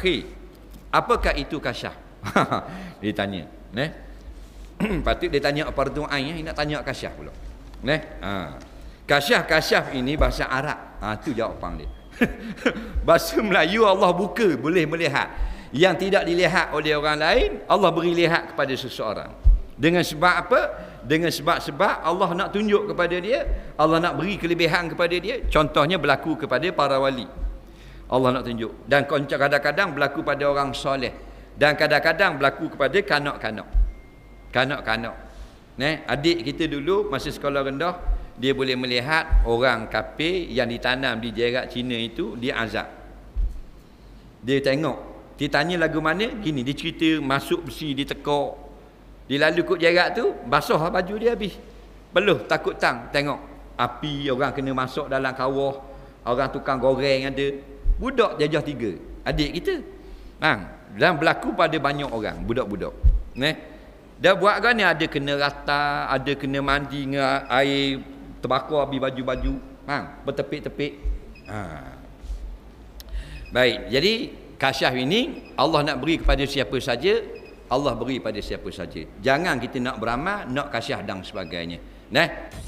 akhi apakah itu kasyah dia tanya neh patut dia tanya apa tu ain nak tanya kasyah pula neh ha kasyah kasyah ini bahasa arab ha tu jawapan dia bahasa melayu Allah buka boleh melihat yang tidak dilihat oleh orang lain Allah beri lihat kepada seseorang dengan sebab apa dengan sebab-sebab Allah nak tunjuk kepada dia Allah nak beri kelebihan kepada dia contohnya berlaku kepada para wali Allah nak tunjuk dan kadang-kadang berlaku pada orang soleh dan kadang-kadang berlaku kepada kanak-kanak kanak-kanak ne adik kita dulu masih sekolah rendah dia boleh melihat orang kafir yang ditanam di jerat Cina itu dia azab dia tengok dia tanya lagu mana gini dia cerita masuk besi dia tekok dia lalu kot jerat tu basuh lah baju dia habis peluh takut tang tengok api orang kena masuk dalam kawah orang tukang goreng ada budak jajah tiga adik kita Bang, dan berlaku pada banyak orang budak-budak eh? dah buat kan ni ada kena rata ada kena mandi dengan air terbakar habis baju-baju Bang, bertepik-tepik ha. baik jadi kasyah ini Allah nak beri kepada siapa saja Allah beri kepada siapa saja jangan kita nak beramal nak kasyah dan sebagainya Nah.